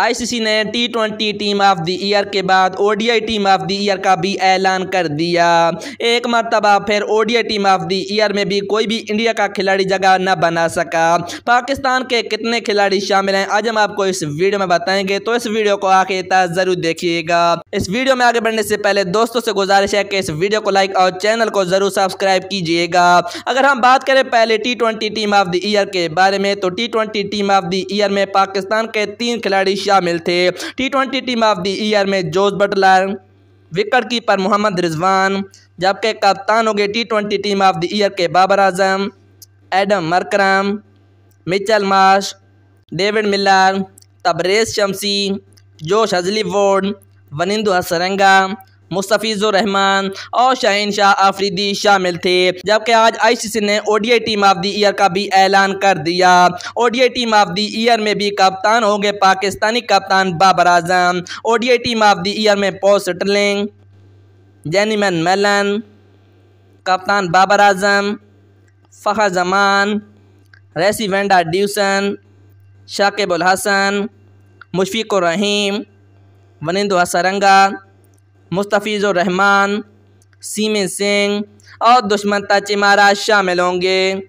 ICC ने T twenty team of the year के बाद ODI team of the year का भी ऐलान कर दिया एक मरतबा फिर ODI team of the year में भी कोई भी इंडिया का खिलाड़ी जगह न बना सका पाकिस्तान के कितने खिलाड़ी शामिल हैं आज हम आपको इस वीडियो में बताएंगे तो इस वीडियो को आखिर तक जरूर देखिएगा इस वीडियो में आगे बढ़ने से पहले दोस्तों से गुजारिश है कि इस वीडियो को लाइक और चैनल को जरूर सब्सक्राइब कीजिएगा अगर हम बात करें पहले T team of the year के बारे में तो T team of the year में पाकिस्तान के तीन खिलाड़ी शामिल थे T twenty team of the year में Jos Buttler wicket keeper Mohammad Rizwan जबकि कप्तान हो गए T twenty team of the year के Babar Azam Aiden Markram Mitchell Marsh David Miller Tabraiz Shamsi Josh Hazlewood वोड वनिंदु हसरंगा मुस्तफ़ीज़ुररहमान और शाहन शाह आफरीदी शामिल थे जबकि आज आईसीसी ने ODI team of the year का भी ऐलान कर दिया ODI team of the year में भी कप्तान होंगे पाकिस्तानी कप्तान Babar Azam ODI team of the year में पॉल सटलिंग जैनिमन मेलन कप्तान Babar Azam Fakhar Zaman Rassie van der Dussen Shakib al Hasan Mushfiqur Rahim Hasaranga Mustafizur Rahman Simi Singh और दुश्मन चिमारा शामिल होंगे